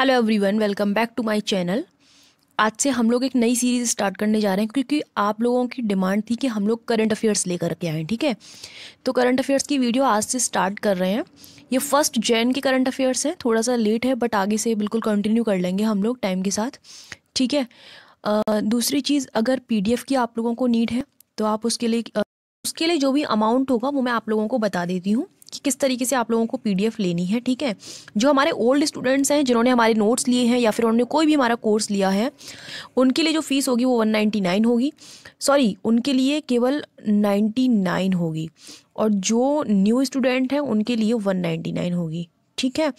hello everyone welcome back to my channel आज से हम लोग एक नई सीरीज़ स्टार्ट करने जा रहे हैं क्योंकि आप लोगों की डिमांड थी कि हम लोग करंट अफेयर्स लेकर के आएँ ठीक है तो करंट अफेयर्स की वीडियो आज से स्टार्ट कर रहे हैं ये फर्स्ट जैन के करंट अफेयर्स हैं थोड़ा सा लेट है बट आगे से बिल्कुल कंटिन्यू कर लेंगे हम लोग टाइम के साथ ठीक है आ, दूसरी चीज़ अगर पी की आप लोगों को नीड है तो आप उसके लिए उसके लिए जो भी अमाउंट होगा वो मैं आप लोगों को बता देती हूँ कि किस तरीके से आप लोगों को पी लेनी है ठीक है जो हमारे ओल्ड स्टूडेंट्स हैं जिन्होंने हमारे नोट्स लिए हैं या फिर उन्होंने कोई भी हमारा कोर्स लिया है उनके लिए जो फ़ीस होगी वो वन नाइन्टी नाइन होगी सॉरी उनके लिए केवल नाइन्टी नाइन होगी और जो न्यू स्टूडेंट हैं उनके लिए वन नाइन्टी नाइन होगी ठीक है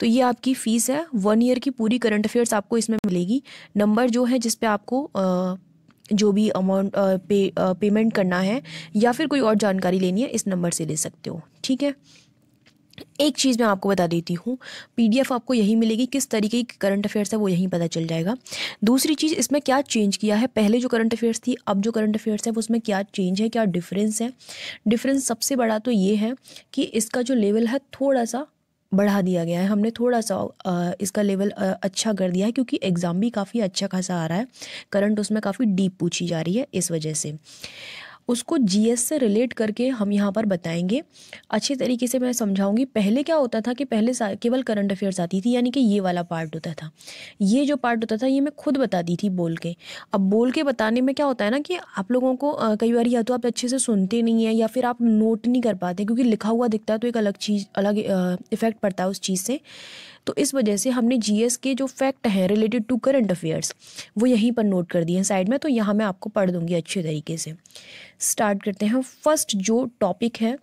तो ये आपकी फ़ीस है वन ईयर की पूरी करंट अफेयर्स आपको इसमें मिलेगी नंबर जो है जिस पे आपको आ, जो भी अमाउंट पे पेमेंट करना है या फिर कोई और जानकारी लेनी है इस नंबर से ले सकते हो ठीक है एक चीज़ मैं आपको बता देती हूँ पीडीएफ आपको यही मिलेगी किस तरीके की करंट अफेयर्स है वो यहीं पता चल जाएगा दूसरी चीज़ इसमें क्या चेंज किया है पहले जो करंट अफेयर्स थी अब जो करंट अफेयर्स है वो उसमें क्या चेंज है क्या डिफरेंस है डिफरेंस सबसे बड़ा तो ये है कि इसका जो लेवल है थोड़ा सा बढ़ा दिया गया है हमने थोड़ा सा इसका लेवल अच्छा कर दिया है क्योंकि एग्ज़ाम भी काफ़ी अच्छा खासा आ रहा है करंट उसमें काफ़ी डीप पूछी जा रही है इस वजह से उसको जीएस से रिलेट करके हम यहाँ पर बताएंगे अच्छे तरीके से मैं समझाऊंगी पहले क्या होता था कि पहले केवल करंट अफेयर्स आती थी यानी कि ये वाला पार्ट होता था ये जो पार्ट होता था ये मैं खुद बताती थी बोल के अब बोल के बताने में क्या होता है ना कि आप लोगों को कई बार या तो आप अच्छे से सुनते नहीं हैं या फिर आप नोट नहीं कर पाते क्योंकि लिखा हुआ दिखता है तो एक अलग चीज़ अलग इफ़ेक्ट पड़ता है उस चीज़ से तो इस वजह से हमने जी के जो फैक्ट हैं रिलेटेड टू करंट अफेयर्स वो यहीं पर नोट कर दिए हैं साइड में तो यहाँ मैं आपको पढ़ दूँगी अच्छे तरीके से स्टार्ट करते हैं फर्स्ट जो टॉपिक है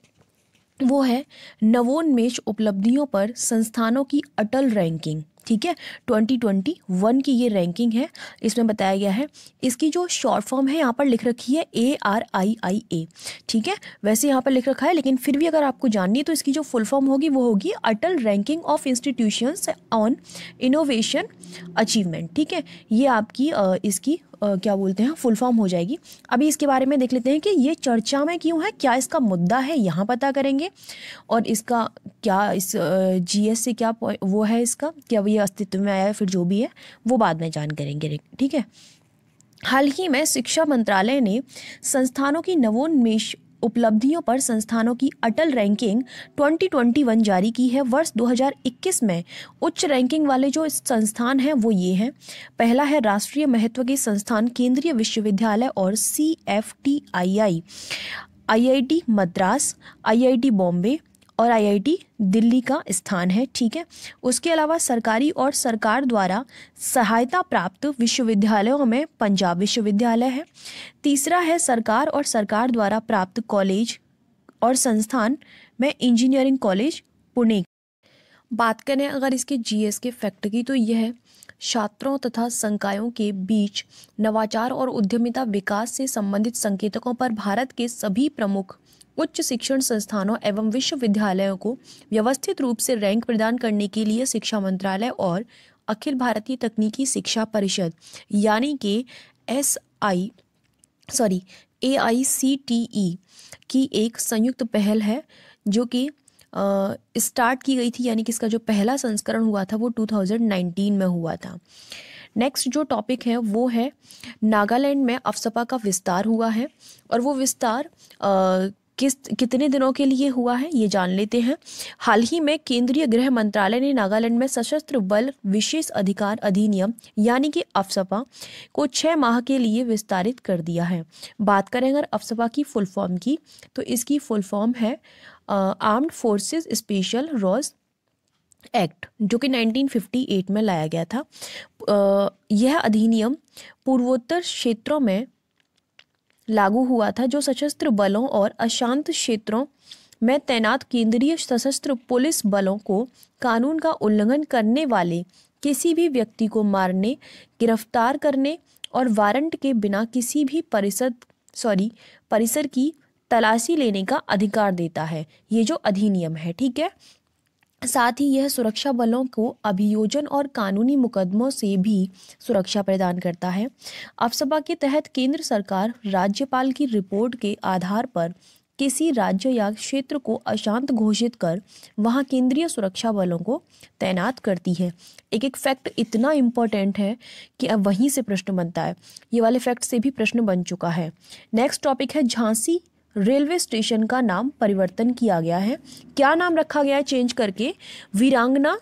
वो है नवोन्मेष उपलब्धियों पर संस्थानों की अटल रैंकिंग ठीक है 2021 की ये रैंकिंग है इसमें बताया गया है इसकी जो शॉर्ट फॉर्म है यहाँ पर लिख रखी है ए आर आई आई ए ठीक है वैसे यहाँ पर लिख रखा है लेकिन फिर भी अगर आपको जाननी है तो इसकी जो फुल फॉर्म होगी वो होगी Atal ranking of institutions on innovation achievement ठीक है ये आपकी इसकी क्या बोलते हैं फुल फॉर्म हो जाएगी अभी इसके बारे में देख लेते हैं कि ये चर्चा में क्यों है क्या इसका मुद्दा है यहाँ पता करेंगे और इसका क्या इस जी से क्या वो है इसका क्या ये अस्तित्व में आया है फिर जो भी है वो बाद में जान करेंगे ठीक है हाल ही में शिक्षा मंत्रालय ने संस्थानों की नवोन्मेष उपलब्धियों पर संस्थानों की अटल रैंकिंग 2021 जारी की है वर्ष 2021 में उच्च रैंकिंग वाले जो संस्थान हैं वो ये हैं पहला है राष्ट्रीय महत्व के संस्थान केंद्रीय विश्वविद्यालय और C F T I I I I T Madras I I T Bombay और आईआईटी दिल्ली का स्थान है ठीक है उसके अलावा सरकारी और सरकार द्वारा सहायता प्राप्त विश्वविद्यालयों में पंजाब विश्वविद्यालय है तीसरा है सरकार और सरकार द्वारा प्राप्त कॉलेज और संस्थान में इंजीनियरिंग कॉलेज पुणे बात करें अगर इसके जी के फैक्ट की तो यह छात्रों तथा संकायों के बीच नवाचार और उद्यमिता विकास से संबंधित संकेतकों पर भारत के सभी प्रमुख उच्च शिक्षण संस्थानों एवं विश्वविद्यालयों को व्यवस्थित रूप से रैंक प्रदान करने के लिए शिक्षा मंत्रालय और अखिल भारतीय तकनीकी शिक्षा परिषद यानी कि S I sorry A I C T E की एक संयुक्त पहल है जो कि स्टार्ट की गई थी यानी कि इसका जो पहला संस्करण हुआ था वो 2019 में हुआ था नेक्स्ट जो टॉपिक है वो है नागालैंड में अफसपा का विस्तार हुआ है और वो विस्तार किस कितने दिनों के लिए हुआ है ये जान लेते हैं हाल ही में केंद्रीय गृह मंत्रालय ने नागालैंड में सशस्त्र बल विशेष अधिकार अधिनियम यानी कि अफसपा को छः माह के लिए विस्तारित कर दिया है बात करें अगर अफसपा की फुल फॉर्म की तो इसकी फुल फॉर्म है आर्म्ड फोर्सेस स्पेशल रॉज एक्ट जो कि 1958 में लाया गया था यह अधिनियम पूर्वोत्तर क्षेत्रों में लागू हुआ था जो सशस्त्र बलों और अशांत क्षेत्रों में तैनात केंद्रीय सशस्त्र पुलिस बलों को कानून का उल्लंघन करने वाले किसी भी व्यक्ति को मारने गिरफ्तार करने और वारंट के बिना किसी भी परिसर सॉरी परिसर की तलाशी लेने का अधिकार देता है ये जो अधिनियम है ठीक है साथ ही यह सुरक्षा बलों को अभियोजन और कानूनी मुकदमों से भी सुरक्षा प्रदान करता है अफसपा के तहत केंद्र सरकार राज्यपाल की रिपोर्ट के आधार पर किसी राज्य या क्षेत्र को अशांत घोषित कर वहां केंद्रीय सुरक्षा बलों को तैनात करती है एक एक फैक्ट इतना इम्पोर्टेंट है कि अब वहीं से प्रश्न बनता है ये वाले फैक्ट से भी प्रश्न बन चुका है नेक्स्ट टॉपिक है झांसी रेलवे स्टेशन का नाम परिवर्तन किया गया है क्या नाम रखा गया है चेंज करके वीरांगना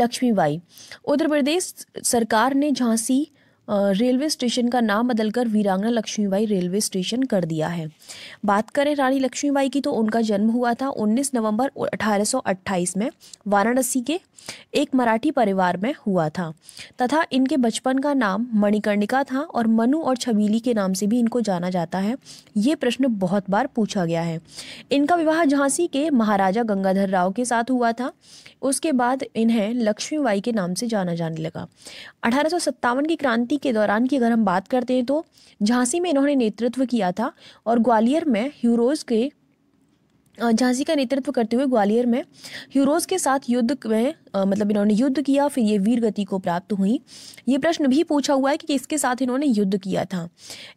लक्ष्मीबाई उत्तर प्रदेश सरकार ने झांसी रेलवे स्टेशन का नाम बदलकर वीरांगना लक्ष्मीबाई रेलवे स्टेशन कर दिया है बात करें रानी लक्ष्मीबाई की तो उनका जन्म हुआ था 19 नवंबर 1828 में वाराणसी के एक मराठी परिवार में हुआ था तथा इनके बचपन का नाम मणिकर्णिका था और मनु और छबीली के नाम से भी इनको जाना जाता है ये प्रश्न बहुत बार पूछा गया है इनका विवाह झांसी के महाराजा गंगाधर राव के साथ हुआ था उसके बाद इन्हें लक्ष्मीबाई के नाम से जाना जाने लगा अठारह की क्रांति क्रांति के दौरान की अगर हम बात करते हैं तो झांसी में इन्होंने नेतृत्व किया था और ग्वालियर में ह्यूरोज़ के झांसी का नेतृत्व करते हुए ग्वालियर में ह्यूरोज के साथ युद्ध में आ, मतलब इन्होंने युद्ध किया फिर ये वीर गति को प्राप्त हुई ये प्रश्न भी पूछा हुआ है कि किसके साथ इन्होंने युद्ध किया था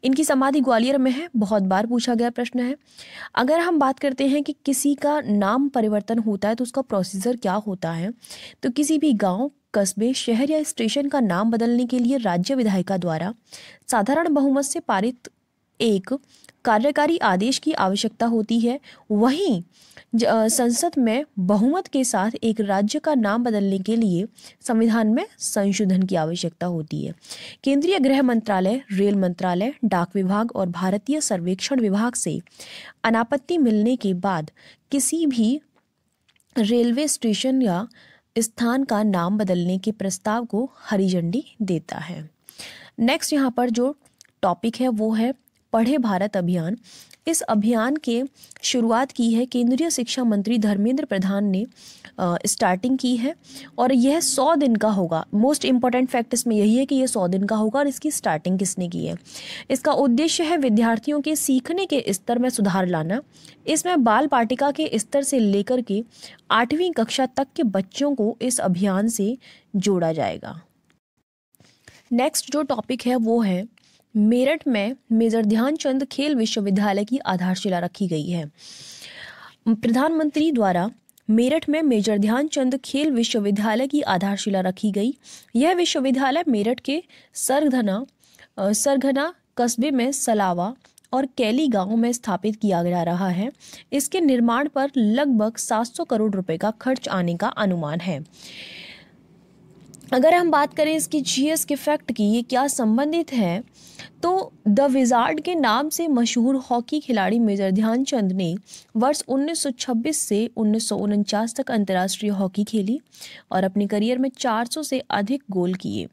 इनकी समाधि ग्वालियर में है बहुत बार पूछा गया प्रश्न है अगर हम बात करते हैं कि किसी का नाम परिवर्तन होता है तो उसका प्रोसीजर क्या होता है तो किसी भी गाँव कस्बे शहर या स्टेशन का नाम बदलने के लिए राज्य विधायिका द्वारा साधारण बहुमत से पारित एक कार्यकारी आदेश की आवश्यकता होती है वहीं संसद में बहुमत के साथ एक राज्य का नाम बदलने के लिए संविधान में संशोधन की आवश्यकता होती है केंद्रीय गृह मंत्रालय रेल मंत्रालय डाक विभाग और भारतीय सर्वेक्षण विभाग से अनापत्ति मिलने के बाद किसी भी रेलवे स्टेशन या स्थान का नाम बदलने के प्रस्ताव को हरी झंडी देता है नेक्स्ट यहाँ पर जो टॉपिक है वो है पढ़े भारत अभियान इस अभियान के शुरुआत की है केंद्रीय शिक्षा मंत्री धर्मेंद्र प्रधान ने आ, स्टार्टिंग की है और यह सौ दिन का होगा मोस्ट इम्पॉर्टेंट फैक्ट इसमें यही है कि यह सौ दिन का होगा और इसकी स्टार्टिंग किसने की है इसका उद्देश्य है विद्यार्थियों के सीखने के स्तर में सुधार लाना इसमें बाल पाटिका के स्तर से लेकर के आठवीं कक्षा तक के बच्चों को इस अभियान से जोड़ा जाएगा नेक्स्ट जो टॉपिक है वो है मेरठ में मेजर ध्यानचंद खेल विश्वविद्यालय की आधारशिला रखी गई है प्रधानमंत्री द्वारा मेरठ में मेजर ध्यानचंद खेल विश्वविद्यालय की आधारशिला रखी गई यह विश्वविद्यालय मेरठ के सरघना सरघना कस्बे में सलावा और कैली गांव में स्थापित किया जा रहा है इसके निर्माण पर लगभग 700 करोड़ रुपए का खर्च आने का अनुमान है अगर हम बात करें इसकी जीएस के फैक्ट की ये क्या संबंधित है तो द विजार्ड के नाम से मशहूर हॉकी खिलाड़ी मेजर ध्यानचंद ने वर्ष 1926 से उन्नीस तक अंतर्राष्ट्रीय हॉकी खेली और अपने करियर में 400 से अधिक गोल किए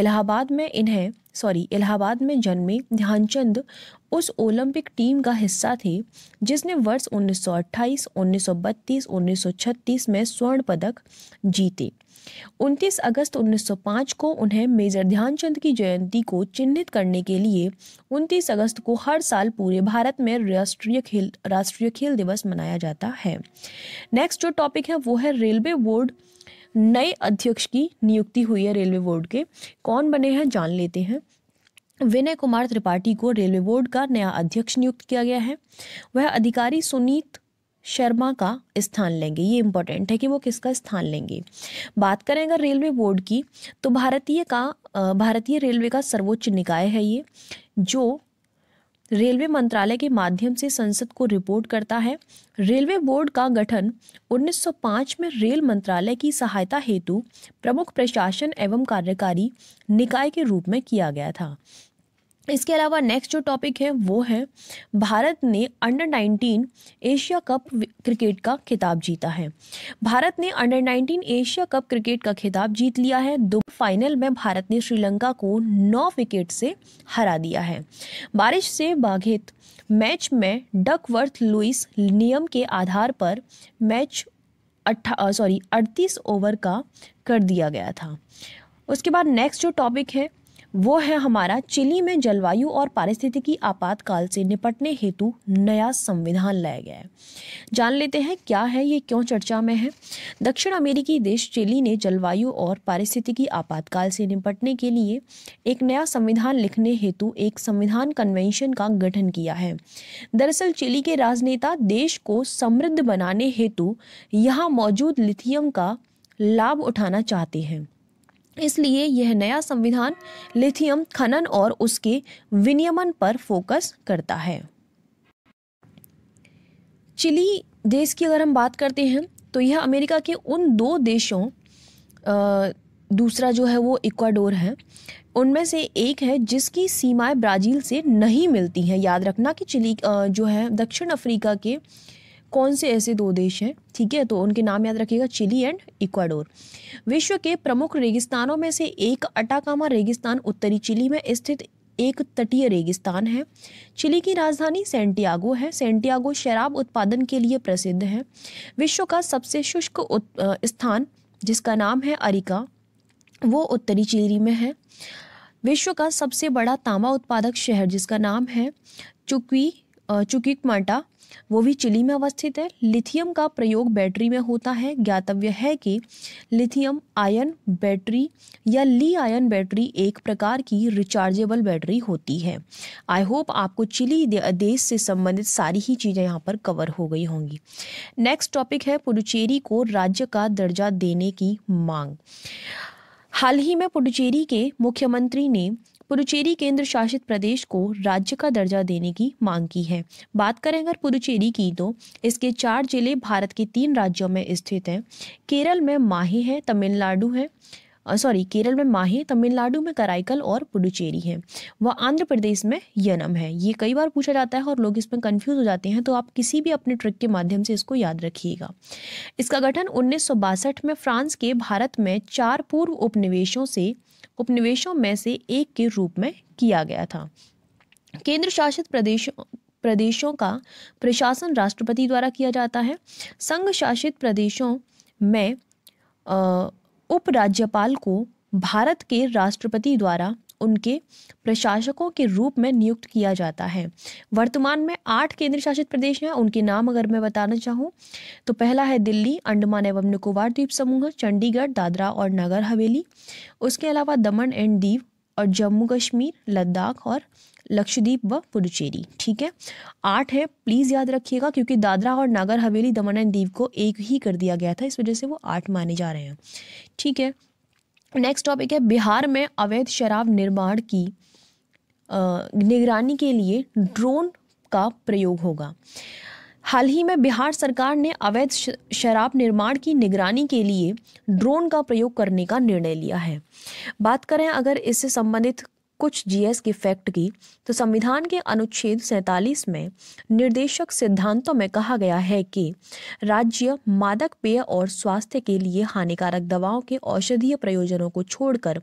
इलाहाबाद में इन्हें सॉरी इलाहाबाद में जन्मे ध्यानचंद उस ओलंपिक टीम का हिस्सा थी जिसने वर्ष 1928, 1932, 1936 में स्वर्ण पदक जीते 29 अगस्त 1905 को उन्हें मेजर ध्यानचंद की जयंती को चिन्हित करने के लिए 29 अगस्त को हर साल पूरे भारत में राष्ट्रीय खेल राष्ट्रीय खेल दिवस मनाया जाता है नेक्स्ट जो टॉपिक है वो है रेलवे बोर्ड नए अध्यक्ष की नियुक्ति हुई है रेलवे बोर्ड के कौन बने हैं जान लेते हैं विनय कुमार त्रिपाठी को रेलवे बोर्ड का नया अध्यक्ष नियुक्त किया गया है वह अधिकारी सुनीत शर्मा का स्थान लेंगे ये इम्पोर्टेंट है कि वो किसका स्थान लेंगे बात करें अगर रेलवे बोर्ड की तो भारतीय का भारतीय रेलवे का सर्वोच्च निकाय है ये जो रेलवे मंत्रालय के माध्यम से संसद को रिपोर्ट करता है रेलवे बोर्ड का गठन 1905 में रेल मंत्रालय की सहायता हेतु प्रमुख प्रशासन एवं कार्यकारी निकाय के रूप में किया गया था इसके अलावा नेक्स्ट जो टॉपिक है वो है भारत ने अंडर 19 एशिया कप क्रिकेट का खिताब जीता है भारत ने अंडर 19 एशिया कप क्रिकेट का खिताब जीत लिया है दो फाइनल में भारत ने श्रीलंका को नौ विकेट से हरा दिया है बारिश से बाधित मैच में डकवर्थ लुइस नियम के आधार पर मैच अट्ठा सॉरी अड़तीस ओवर का कर दिया गया था उसके बाद नेक्स्ट जो टॉपिक है वो है हमारा चिली में जलवायु और पारिस्थितिकी आपातकाल से निपटने हेतु नया संविधान लाया गया है जान लेते हैं क्या है ये क्यों चर्चा में है दक्षिण अमेरिकी देश चिली ने जलवायु और पारिस्थितिकी आपातकाल से निपटने के लिए एक नया संविधान लिखने हेतु एक संविधान कन्वेंशन का गठन किया है दरअसल चिली के राजनेता देश को समृद्ध बनाने हेतु यहाँ मौजूद लिथियम का लाभ उठाना चाहते हैं इसलिए यह नया संविधान लिथियम खनन और उसके विनियमन पर फोकस करता है चिली देश की अगर हम बात करते हैं तो यह अमेरिका के उन दो देशों आ, दूसरा जो है वो इक्वाडोर है उनमें से एक है जिसकी सीमाएं ब्राज़ील से नहीं मिलती हैं याद रखना कि चिली जो है दक्षिण अफ्रीका के कौन से ऐसे दो देश हैं ठीक है तो उनके नाम याद रखिएगा चिली एंड इक्वाडोर विश्व के प्रमुख रेगिस्तानों में से एक अटाकामा रेगिस्तान उत्तरी चिली में स्थित एक तटीय रेगिस्तान है चिली की राजधानी सेंटियागो है सेंटियागो शराब उत्पादन के लिए प्रसिद्ध है विश्व का सबसे शुष्क स्थान जिसका नाम है अरिका वो उत्तरी चिली में है विश्व का सबसे बड़ा तांबा उत्पादक शहर जिसका नाम है चुक्वी चुकिक वो भी चिली में अवस्थित है लिथियम का प्रयोग बैटरी में होता है ज्ञातव्य है कि लिथियम आयन बैटरी या ली आयन बैटरी एक प्रकार की रिचार्जेबल बैटरी होती है आई होप आपको चिली देश से संबंधित सारी ही चीज़ें यहाँ पर कवर हो गई होंगी नेक्स्ट टॉपिक है पुडुचेरी को राज्य का दर्जा देने की मांग हाल ही में पुडुचेरी के मुख्यमंत्री ने पुडुचेरी केंद्र शासित प्रदेश को राज्य का दर्जा देने की मांग की है बात करें अगर पुडुचेरी की तो इसके चार जिले भारत के तीन राज्यों में स्थित हैं केरल में माहे है तमिलनाडु है सॉरी केरल में माहे तमिलनाडु में कराइकल और पुडुचेरी है वह आंध्र प्रदेश में यनम है ये कई बार पूछा जाता है और लोग इसमें कन्फ्यूज हो जाते हैं तो आप किसी भी अपने ट्रिक के माध्यम से इसको याद रखिएगा इसका गठन उन्नीस में फ्रांस के भारत में चार पूर्व उपनिवेशों से उपनिवेशों में से एक के रूप में किया गया था केंद्र शासित प्रदेशों प्रदेशों का प्रशासन राष्ट्रपति द्वारा किया जाता है संघ शासित प्रदेशों में उपराज्यपाल को भारत के राष्ट्रपति द्वारा उनके प्रशासकों के रूप में नियुक्त किया जाता है वर्तमान में आठ केंद्र शासित प्रदेश हैं उनके नाम अगर मैं बताना चाहूँ तो पहला है दिल्ली अंडमान एवं निकोबार द्वीप समूह चंडीगढ़ दादरा और नगर हवेली उसके अलावा दमन एंड दीव और जम्मू कश्मीर लद्दाख और लक्षद्वीप व पुडुचेरी ठीक है आठ है प्लीज़ याद रखिएगा क्योंकि दादरा और नागर हवेली दमन एंड दीव को एक ही कर दिया गया था इस वजह से वो आठ माने जा रहे हैं ठीक है नेक्स्ट टॉपिक है बिहार में अवैध शराब निर्माण की निगरानी के लिए ड्रोन का प्रयोग होगा हाल ही में बिहार सरकार ने अवैध शराब निर्माण की निगरानी के लिए ड्रोन का प्रयोग करने का निर्णय लिया है बात करें अगर इससे संबंधित कुछ जीएस की फैक्ट की तो संविधान के अनुच्छेद सैतालीस में निर्देशक सिद्धांतों में कहा गया है कि राज्य मादक पेय और स्वास्थ्य के लिए हानिकारक दवाओं के औषधीय प्रयोजनों को छोड़कर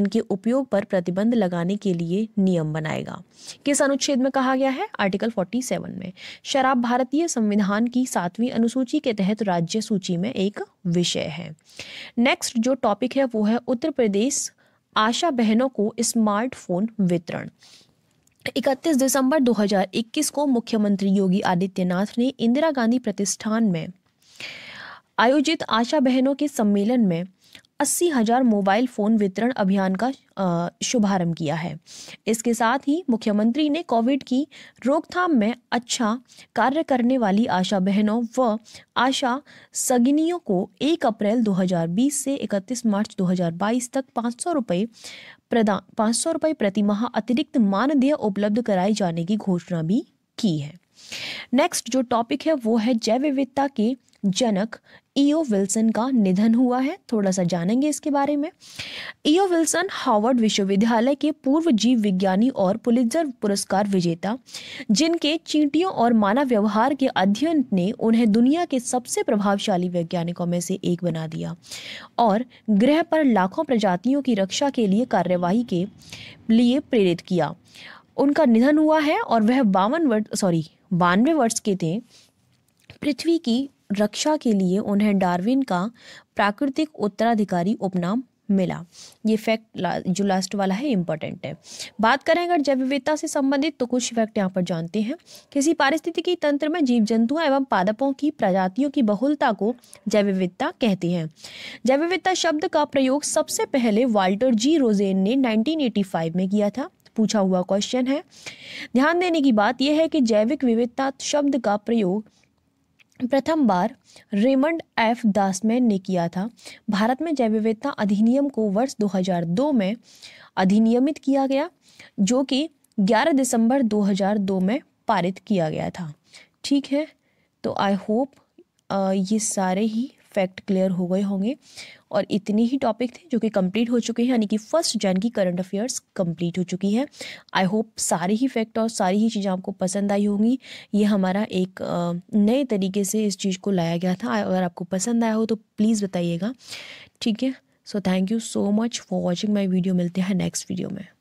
इनके उपयोग पर प्रतिबंध लगाने के लिए नियम बनाएगा किस अनुच्छेद में कहा गया है आर्टिकल 47 में शराब भारतीय संविधान की सातवीं अनुसूची के तहत राज्य सूची में एक विषय है नेक्स्ट जो टॉपिक है वो है उत्तर प्रदेश आशा बहनों को स्मार्टफोन वितरण 31 दिसंबर 2021 को मुख्यमंत्री योगी आदित्यनाथ ने इंदिरा गांधी प्रतिष्ठान में आयोजित आशा बहनों के सम्मेलन में अस्सी हजार मोबाइल फ़ोन वितरण अभियान का शुभारंभ किया है इसके साथ ही मुख्यमंत्री ने कोविड की रोकथाम में अच्छा कार्य करने वाली आशा बहनों व आशा सगिनियों को 1 अप्रैल 2020 से 31 मार्च 2022 तक पाँच सौ रुपये प्रदान पाँच सौ रुपये प्रतिमाह अतिरिक्त मानदेय उपलब्ध कराए जाने की घोषणा भी की है नेक्स्ट जो टॉपिक है वो है जैव विविधता के जनक ईओ e विल्सन का निधन हुआ है थोड़ा सा जानेंगे इसके बारे में ईओ e विल्सन हार्वर्ड विश्वविद्यालय के पूर्व जीव विज्ञानी और पुलित्जर पुरस्कार विजेता जिनके चींटियों और मानव व्यवहार के अध्ययन ने उन्हें दुनिया के सबसे प्रभावशाली वैज्ञानिकों में से एक बना दिया और ग्रह पर लाखों प्रजातियों की रक्षा के लिए कार्यवाही के लिए प्रेरित किया उनका निधन हुआ है और वह बावन वर्ष सॉरी बानवे वर्ष के थे पृथ्वी की रक्षा के लिए उन्हें डार्विन का प्राकृतिक उत्तराधिकारी उपनाम मिला ये फैक्ट ला, जो लास्ट वाला है इम्पोर्टेंट है बात करें अगर जैव विविधता से संबंधित तो कुछ फैक्ट यहाँ पर जानते हैं किसी पारिस्थितिकी तंत्र में जीव जंतुओं एवं पादपों की प्रजातियों की बहुलता को जैव विविधता कहते हैं जैव विविधता शब्द का प्रयोग सबसे पहले वाल्टर जी रोजेन ने नाइनटीन में किया था पूछा हुआ क्वेश्चन है ध्यान देने की बात यह है कि जैविक विविधता शब्द का प्रयोग प्रथम बार रेमंड एफ दासमैन ने किया था भारत में जैव विविधता अधिनियम को वर्ष 2002 में अधिनियमित किया गया जो कि 11 दिसंबर 2002 में पारित किया गया था ठीक है तो आई होप ये सारे ही फैक्ट क्लियर हो गए होंगे और इतने ही टॉपिक थे जो कि कंप्लीट हो चुके हैं यानी कि फर्स्ट जैन की करंट अफेयर्स कंप्लीट हो चुकी है आई होप सारे ही फैक्ट और सारी ही चीज़ें आपको पसंद आई होंगी ये हमारा एक नए तरीके से इस चीज़ को लाया गया था अगर आपको पसंद आया हो तो प्लीज़ बताइएगा ठीक है so thank you so much for watching my video मिलते हैं नेक्स्ट वीडियो में